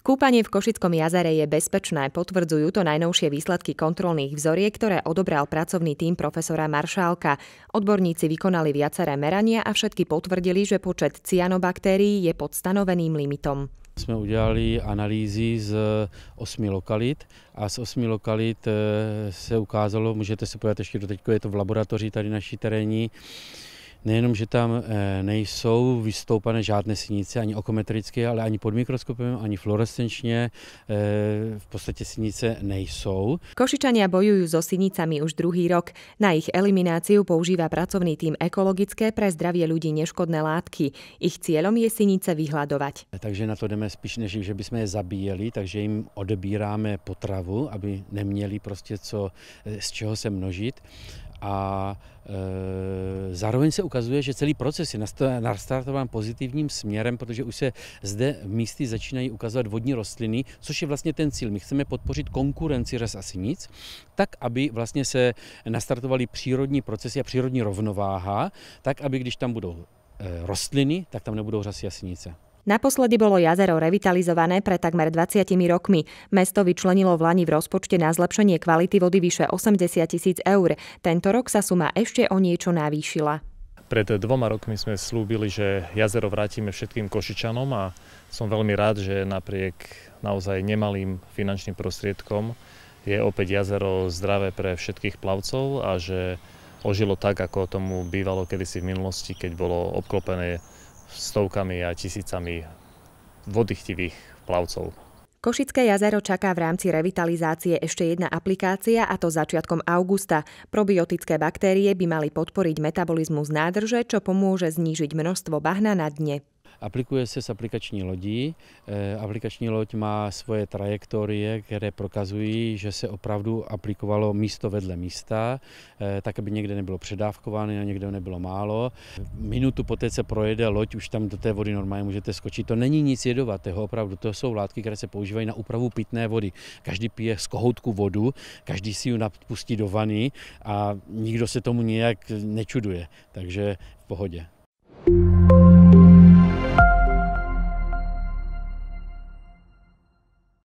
Kúpanie v Košickom jazere je bezpečné, potvrdzujú to najnovšie výsledky kontrolných vzoriek, ktoré odobral pracovný tím profesora Maršálka. Odborníci vykonali viaceré merania a všetky potvrdili, že počet cyanobaktérií je pod stanoveným limitom Sme udělali analýzy z e, osmi lokalit a z osmi lokalit e, se ukázalo, můžete se podívat ještě do teďko, je to v laboratoři tady naší terénní, Nejenom, že tam eh, nejsou vystoupané žádné sinice, ani okometricky, ale ani pod mikroskopem, ani fluorescenčne eh, v podstate sinice nejsou. Košičania bojujú so sinicami už druhý rok. Na ich elimináciu používa pracovný tým ekologické pre zdravie ľudí neškodné látky. Ich cieľom je sinice vyhľadovať. Takže na to jdeme spíš než, že bychom je zabíjeli, takže jim odebíráme potravu, aby neměli prostě co, eh, z čeho se množit a e, Zároveň se ukazuje, že celý proces je nastartován pozitivním směrem, protože už se zde místy začínají ukazovat vodní rostliny, což je vlastně ten cíl. My chceme podpořit konkurenci řez asi nic, tak aby vlastně se nastartovaly přírodní procesy a přírodní rovnováha, tak aby když tam budou eh, rostliny, tak tam nebudou řasy jasnice. Naposledy bolo jazero revitalizované pre takmer 20 rokmi. Mesto vyčlenilo v Lani v rozpočte na zlepšenie kvality vody vyše 80 tisíc eur. Tento rok sa suma ešte o niečo navýšila. Pred dvoma rokmi sme slúbili, že jazero vrátime všetkým Košičanom a som veľmi rád, že napriek naozaj nemalým finančným prostriedkom je opäť jazero zdravé pre všetkých plavcov a že ožilo tak, ako tomu bývalo kedysi v minulosti, keď bolo obklopené stovkami a tisícami vodychtivých plavcov. Košické jazero čaká v rámci revitalizácie ešte jedna aplikácia a to začiatkom augusta. Probiotické baktérie by mali podporiť metabolizmus nádrže, čo pomôže znížiť množstvo bahna na dne. Aplikuje se s aplikační lodí. E, aplikační loď má svoje trajektorie, které prokazují, že se opravdu aplikovalo místo vedle místa, e, tak aby někde nebylo předávkováno, někde nebylo málo. Minutu poté se projede loď, už tam do té vody normálně můžete skočit. To není nic jedovatého, opravdu. To jsou látky, které se používají na úpravu pitné vody. Každý pije z kohoutku vodu, každý si ju napustí do vany a nikdo se tomu nějak nečuduje. Takže v pohodě.